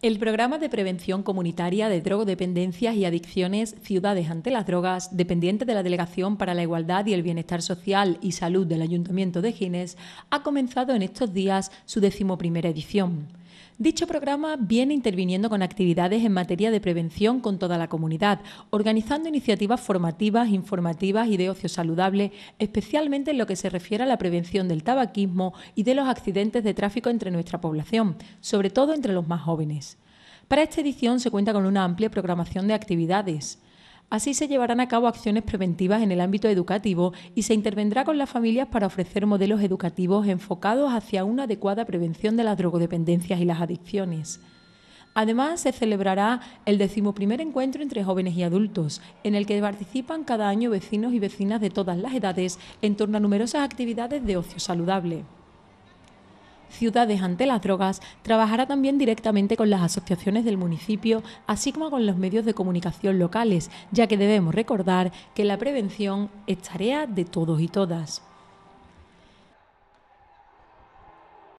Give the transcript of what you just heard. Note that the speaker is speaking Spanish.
El programa de prevención comunitaria de drogodependencias y adicciones Ciudades ante las Drogas, dependiente de la Delegación para la Igualdad y el Bienestar Social y Salud del Ayuntamiento de Gines, ha comenzado en estos días su decimoprimera edición. Dicho programa viene interviniendo con actividades en materia de prevención con toda la comunidad, organizando iniciativas formativas, informativas y de ocio saludable, especialmente en lo que se refiere a la prevención del tabaquismo y de los accidentes de tráfico entre nuestra población, sobre todo entre los más jóvenes. Para esta edición se cuenta con una amplia programación de actividades. Así se llevarán a cabo acciones preventivas en el ámbito educativo y se intervendrá con las familias para ofrecer modelos educativos enfocados hacia una adecuada prevención de las drogodependencias y las adicciones. Además, se celebrará el decimoprimer encuentro entre jóvenes y adultos, en el que participan cada año vecinos y vecinas de todas las edades en torno a numerosas actividades de ocio saludable. Ciudades ante las Drogas trabajará también directamente con las asociaciones del municipio, así como con los medios de comunicación locales, ya que debemos recordar que la prevención es tarea de todos y todas.